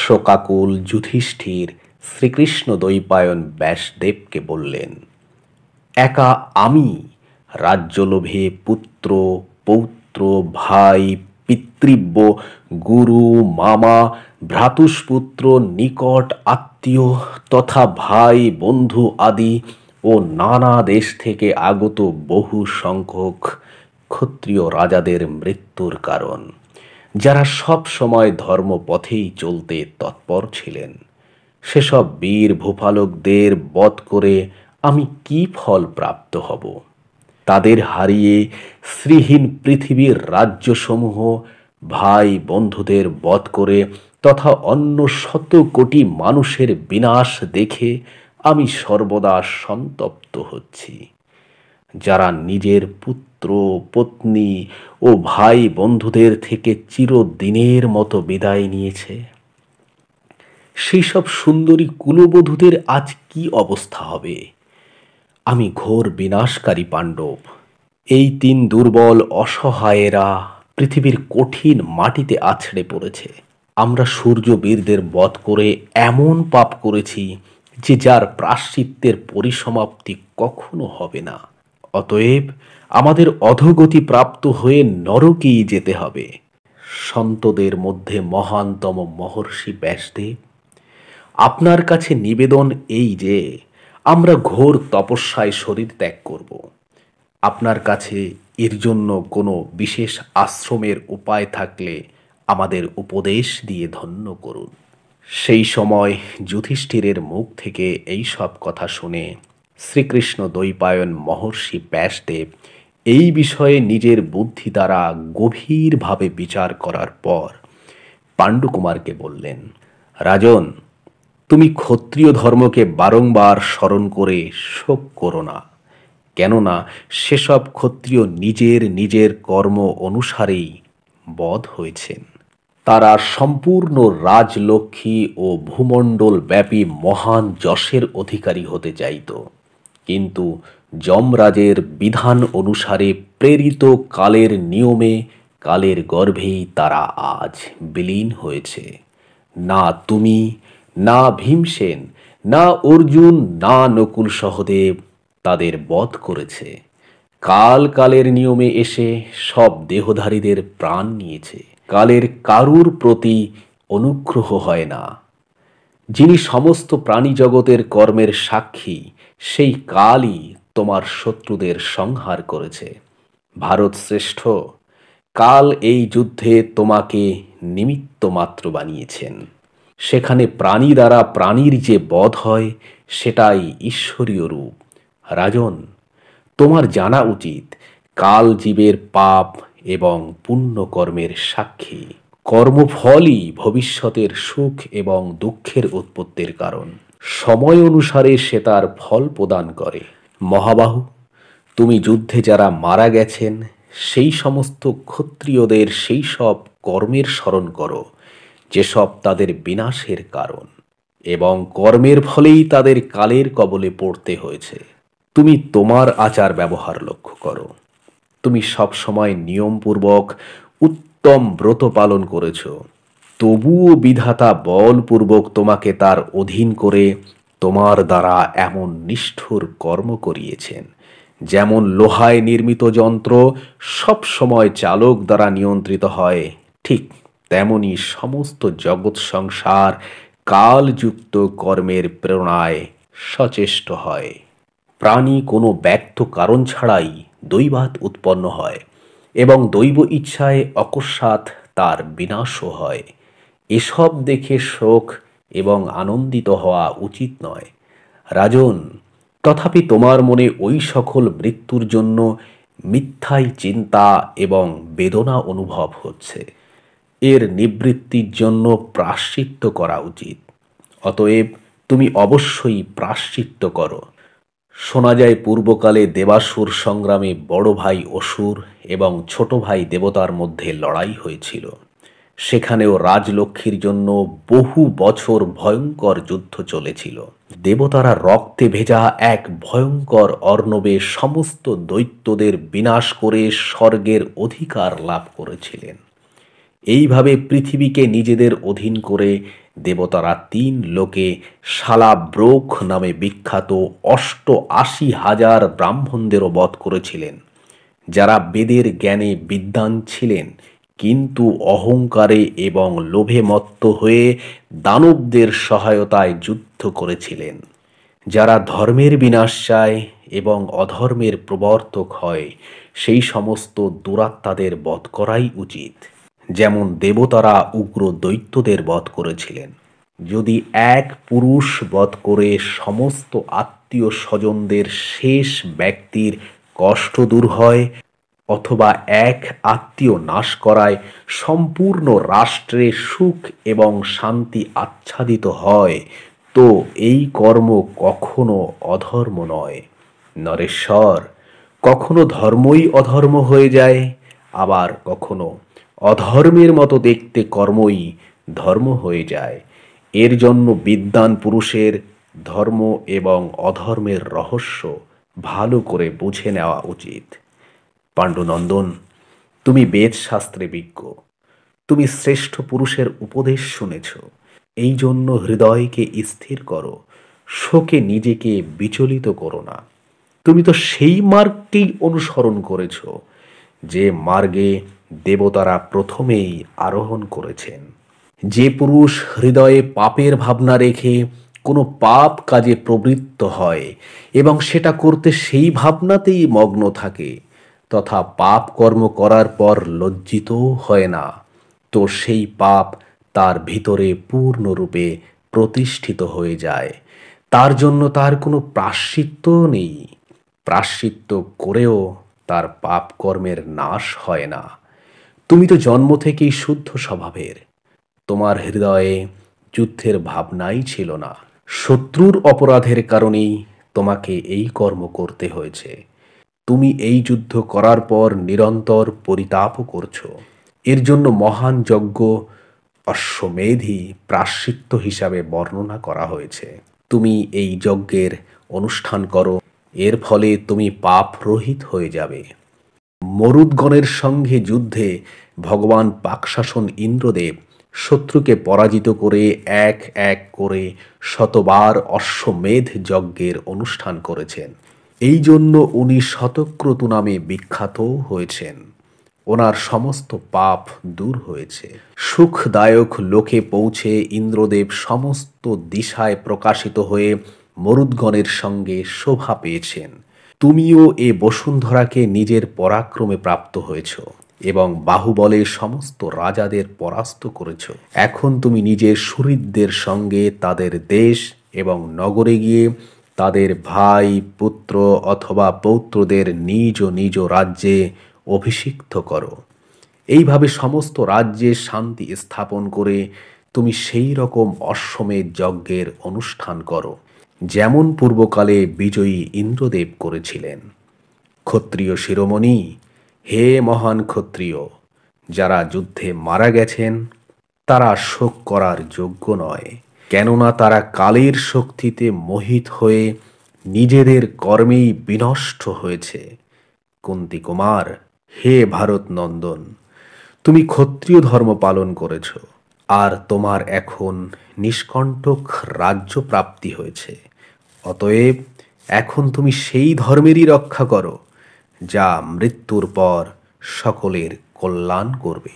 শোকাকুল যুধিষ্ঠির শ্রীকৃষ্ণ দৈপায়ন ব্যাসদেবকে বললেন একা আমি রাজ্যলোভে পুত্র পৌত্র ভাই পিতৃব্য গুরু মামা ভ্রাতুষ্পুত্র নিকট আত্মীয় তথা ভাই বন্ধু আদি ও নানা দেশ থেকে আগত বহু সংখ্যক ক্ষত্রিয় রাজাদের মৃত্যুর কারণ যারা সব সময় ধর্মপথেই চলতে তৎপর ছিলেন সেসব বীর ভূপালকদের বধ করে আমি কি ফল প্রাপ্ত হব তাদের হারিয়ে শ্রীহীন পৃথিবীর রাজ্যসমূহ ভাই বন্ধুদের বধ করে তথা অন্য শত কোটি মানুষের বিনাশ দেখে আমি সর্বদা সন্তপ্ত হচ্ছি যারা নিজের পুত্র পত্নী ও ভাই বন্ধুদের থেকে চিরদিনের মতো বিদায় নিয়েছে সেই সব সুন্দরী কুলবধূদের আজ কি অবস্থা হবে আমি ঘোর বিনাশকারী পাণ্ডব এই তিন দুর্বল অসহায়েরা পৃথিবীর কঠিন মাটিতে আছড়ে পড়েছে আমরা সূর্যবীরদের বধ করে এমন পাপ করেছি যে যার প্রাশ্চিত্যের পরিসমাপ্তি কখনো হবে না অতএব আমাদের অধগতি প্রাপ্ত হয়ে নরকেই যেতে হবে সন্তদের মধ্যে মহানতম মহর্ষি ব্যাসদেব আপনার কাছে নিবেদন এই যে আমরা ঘোর তপস্যায় শরীর ত্যাগ করব আপনার কাছে এর জন্য কোনো বিশেষ আশ্রমের উপায় থাকলে আমাদের উপদেশ দিয়ে ধন্য করুন সেই সময় যুধিষ্ঠিরের মুখ থেকে এই সব কথা শুনে শ্রীকৃষ্ণ দৈপায়ন মহর্ষি ব্যাসদেব এই বিষয়ে নিজের বুদ্ধি দ্বারা গভীরভাবে বিচার করার পর পাণ্ডুকুমারকে বললেন রাজন তুমি ক্ষত্রিয় ধর্মকে বারংবার স্মরণ করে শোক করো না কেননা সেসব ক্ষত্রিয় নিজের নিজের কর্ম অনুসারেই বধ হয়েছেন তারা সম্পূর্ণ রাজলক্ষ্মী ও ভূমণ্ডল ব্যাপী মহান যশের অধিকারী হতে চাইত কিন্তু যমরাজের বিধান অনুসারে প্রেরিত কালের নিয়মে কালের গর্ভেই তারা আজ বিলীন হয়েছে না তুমি না ভীমসেন না অর্জুন না নকুল সহদেব তাদের বধ করেছে কাল কালের নিয়মে এসে সব দেহধারীদের প্রাণ নিয়েছে কালের কারুর প্রতি অনুগ্রহ হয় না যিনি সমস্ত প্রাণী জগতের কর্মের সাক্ষী সেই কালই তোমার শত্রুদের সংহার করেছে ভারত শ্রেষ্ঠ কাল এই যুদ্ধে তোমাকে নিমিত্ত মাত্র বানিয়েছেন সেখানে প্রাণী দ্বারা প্রাণীর যে বধ হয় সেটাই ঈশ্বরীয় রূপ রাজন তোমার জানা উচিত কাল জীবের পাপ এবং পুণ্যকর্মের সাক্ষী কর্মফলই ভবিষ্যতের সুখ এবং দুঃখের উৎপত্তির কারণ সময় অনুসারে সে তার ফল প্রদান করে মহাবাহু তুমি যুদ্ধে যারা মারা গেছেন সেই সমস্ত ক্ষত্রিয়দের সেই সব কর্মের স্মরণ করো যেসব তাদের বিনাশের কারণ এবং কর্মের ফলেই তাদের কালের কবলে পড়তে হয়েছে তুমি তোমার আচার ব্যবহার লক্ষ্য করো তুমি সবসময় নিয়মপূর্বক উত্তম ব্রত পালন করেছো তবুও বিধাতা বলপূর্বক তোমাকে তার অধীন করে তোমার দ্বারা এমন নিষ্ঠুর কর্ম করিয়েছেন যেমন লোহায় নির্মিত যন্ত্র সব সময় চালক দ্বারা নিয়ন্ত্রিত হয় ঠিক তেমনি সমস্ত জগৎ সংসার কালযুক্ত কর্মের প্রেরণায় সচেষ্ট হয় প্রাণী কোনো ব্যর্থ কারণ ছাড়াই দৈবাত উৎপন্ন হয় এবং দৈব ইচ্ছায় অকস্মাৎ তার বিনাশও হয় এসব দেখে শোক এবং আনন্দিত হওয়া উচিত নয় রাজন তথাপি তোমার মনে ওই সকল মৃত্যুর জন্য মিথ্যাই চিন্তা এবং বেদনা অনুভব হচ্ছে এর নিবৃত্তির জন্য প্রাশ্চিত্য করা উচিত অতএব তুমি অবশ্যই প্রাশ্চিত্য করো শোনা যায় পূর্বকালে দেবাসুর সংগ্রামে বড় ভাই অসুর এবং ছোট ভাই দেবতার মধ্যে লড়াই হয়েছিল সেখানেও রাজলক্ষ্মীর জন্য বহু বছর ভয়ঙ্কর যুদ্ধ চলেছিল দেবতারা রক্তে ভেজা এক ভয়ঙ্কর অর্ণবে সমস্ত দৈত্যদের বিনাশ করে স্বর্গের অধিকার লাভ করেছিলেন এইভাবে পৃথিবীকে নিজেদের অধীন করে দেবতারা তিন লোকে শালা ব্রোক নামে বিখ্যাত অষ্ট আশি হাজার ব্রাহ্মণদেরও বধ করেছিলেন যারা বেদের জ্ঞানে বিদ্যান ছিলেন কিন্তু অহংকারে এবং লোভে মত্ত হয়ে দানবদের সহায়তায় যুদ্ধ করেছিলেন যারা ধর্মের বিনাশ চায় এবং অধর্মের প্রবর্তক হয় সেই সমস্ত দুরাত্মাদের বধ করাই উচিত যেমন দেবতারা উগ্র দৈত্যদের বধ করেছিলেন যদি এক পুরুষ বধ করে সমস্ত আত্মীয় স্বজনদের শেষ ব্যক্তির কষ্ট দূর হয় অথবা এক আত্মীয় নাশ করায় সম্পূর্ণ রাষ্ট্রে সুখ এবং শান্তি আচ্ছাদিত হয় তো এই কর্ম কখনো অধর্ম নয় নরেশ্বর কখনো ধর্মই অধর্ম হয়ে যায় আবার কখনো অধর্মের মতো দেখতে কর্মই ধর্ম হয়ে যায় এর জন্য বিদ্যান পুরুষের ধর্ম এবং অধর্মের রহস্য ভালো করে বুঝে নেওয়া উচিত পাণ্ডুনন্দন তুমি শাস্ত্রে বিজ্ঞ তুমি শ্রেষ্ঠ পুরুষের উপদেশ শুনেছ এই জন্য হৃদয়কে স্থির করো শোকে নিজেকে বিচলিত করো না তুমি তো সেই মার্গটি অনুসরণ করেছ যে মার্গে দেবতারা প্রথমেই আরোহণ করেছেন যে পুরুষ হৃদয়ে পাপের ভাবনা রেখে কোনো পাপ কাজে প্রবৃত্ত হয় এবং সেটা করতে সেই ভাবনাতেই মগ্ন থাকে তথা পাপ কর্ম করার পর লজ্জিত হয় না তো সেই পাপ তার ভিতরে পূর্ণরূপে প্রতিষ্ঠিত হয়ে যায় তার জন্য তার কোনো প্রাশ্চিত্য নেই প্রাশ্চিত্য করেও তার পাপ কর্মের নাশ হয় না তুমি তো জন্ম থেকেই শুদ্ধ স্বভাবের তোমার হৃদয়ে যুদ্ধের ভাবনাই ছিল না শত্রুর অপরাধের কারণেই তোমাকে এই কর্ম করতে হয়েছে তুমি এই যুদ্ধ করার পর নিরন্তর পরিতাপ করছো এর জন্য মহান যজ্ঞ অশ্বমেধি প্রাশ্চিত্য হিসাবে বর্ণনা করা হয়েছে তুমি এই যজ্ঞের অনুষ্ঠান করো এর ফলে তুমি পাপ রহিত হয়ে যাবে মরুদগণের সঙ্গে যুদ্ধে ভগবান পাকশাসন ইন্দ্রদেব শত্রুকে পরাজিত করে এক এক করে শতবার অশ্বমেধ যজ্ঞের অনুষ্ঠান করেছেন এই জন্য উনি শতক্রতু নামে বিখ্যাত হয়েছেন ওনার সমস্ত পাপ দূর হয়েছে সুখদায়ক লোকে পৌঁছে ইন্দ্রদেব সমস্ত দিশায় প্রকাশিত হয়ে মরুদ্গণের সঙ্গে শোভা পেয়েছেন তুমিও এ বসুন্ধরাকে নিজের পরাক্রমে প্রাপ্ত হয়েছ এবং বাহুবলে সমস্ত রাজাদের পরাস্ত করেছ এখন তুমি নিজের সুরিদদের সঙ্গে তাদের দেশ এবং নগরে গিয়ে তাদের ভাই পুত্র অথবা পৌত্রদের নিজ নিজ রাজ্যে অভিষিক্ত করো এইভাবে সমস্ত রাজ্যে শান্তি স্থাপন করে তুমি সেই রকম অশ্বমেধ যজ্ঞের অনুষ্ঠান করো যেমন পূর্বকালে বিজয়ী ইন্দ্রদেব করেছিলেন ক্ষত্রিয় শিরোমণি হে মহান ক্ষত্রিয় যারা যুদ্ধে মারা গেছেন তারা শোক করার যোগ্য নয় কেননা তারা কালের শক্তিতে মোহিত হয়ে নিজেদের কর্মেই বিনষ্ট হয়েছে কুন্তি কুমার হে ভারত নন্দন তুমি ক্ষত্রিয় ধর্ম পালন করেছ আর তোমার এখন নিষ্কণ্টক রাজ্য প্রাপ্তি হয়েছে অতএব এখন তুমি সেই ধর্মেরই রক্ষা করো যা মৃত্যুর পর সকলের কল্যাণ করবে